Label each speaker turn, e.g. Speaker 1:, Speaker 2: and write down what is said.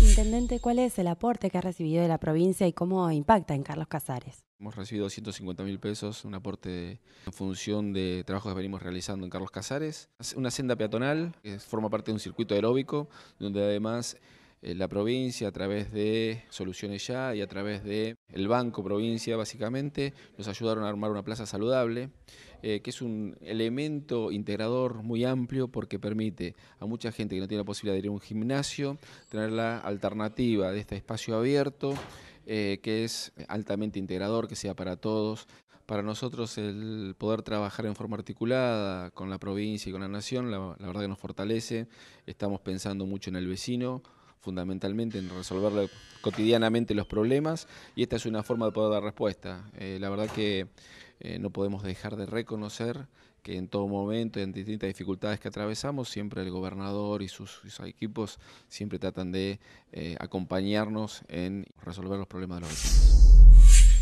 Speaker 1: Intendente, ¿cuál es el aporte que ha recibido de la provincia y cómo impacta en Carlos Casares?
Speaker 2: Hemos recibido 150 mil pesos, un aporte en función de trabajos que venimos realizando en Carlos Casares. Una senda peatonal que forma parte de un circuito aeróbico, donde además eh, la provincia a través de Soluciones Ya y a través de el Banco Provincia, básicamente, nos ayudaron a armar una plaza saludable, eh, que es un elemento integrador muy amplio porque permite a mucha gente que no tiene la posibilidad de ir a un gimnasio tener la alternativa de este espacio abierto, eh, que es altamente integrador, que sea para todos. Para nosotros el poder trabajar en forma articulada con la provincia y con la nación, la verdad que nos fortalece. Estamos pensando mucho en el vecino, fundamentalmente en resolver cotidianamente los problemas y esta es una forma de poder dar respuesta. Eh, la verdad que eh, no podemos dejar de reconocer que en todo momento, en distintas dificultades que atravesamos, siempre el gobernador y sus, equipos siempre tratan de eh, acompañarnos en resolver los problemas de los vecinos.